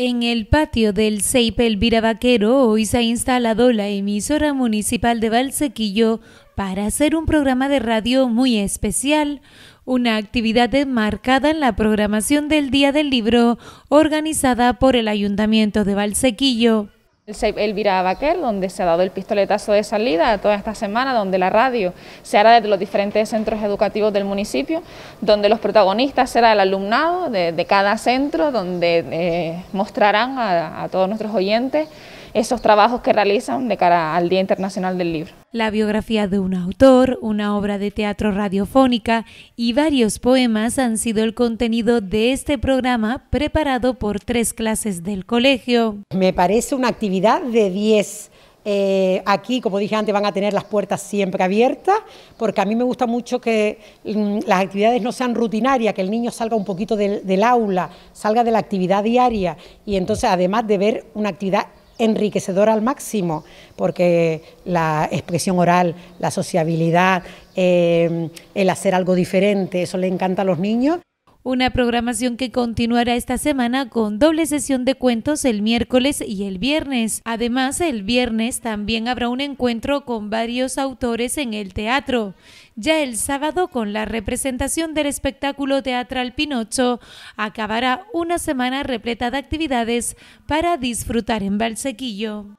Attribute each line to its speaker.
Speaker 1: En el patio del CEIP Elvira hoy se ha instalado la emisora municipal de Valsequillo para hacer un programa de radio muy especial, una actividad enmarcada en la programación del Día del Libro organizada por el Ayuntamiento de Valsequillo el, Elvira
Speaker 2: donde se ha dado el pistoletazo de salida toda esta semana, donde la radio se hará desde los diferentes centros educativos del municipio, donde los protagonistas será el alumnado de, cada centro, donde eh, mostrarán a todos nuestros oyentes esos trabajos que realizan de cara al Día Internacional del
Speaker 1: Libro. La biografía de un autor, una obra de teatro radiofónica y varios poemas han sido el contenido de este programa preparado por tres clases del colegio.
Speaker 3: Me parece una actividad de 10. Eh, aquí, como dije antes, van a tener las puertas siempre abiertas, porque a mí me gusta mucho que mm, las actividades no sean rutinarias, que el niño salga un poquito del, aula, salga de la actividad diaria y entonces, además de ver una actividad enriquecedor al máximo, porque la expresión oral, la sociabilidad, eh, el hacer algo diferente, eso le encanta a los niños.
Speaker 1: Una programación que continuará esta semana con doble sesión de cuentos el miércoles y el viernes. Además, el viernes también habrá un encuentro con varios autores en el teatro. Ya el sábado, con la representación del espectáculo teatral Pinocho, acabará una semana repleta de actividades para disfrutar en Valsequillo.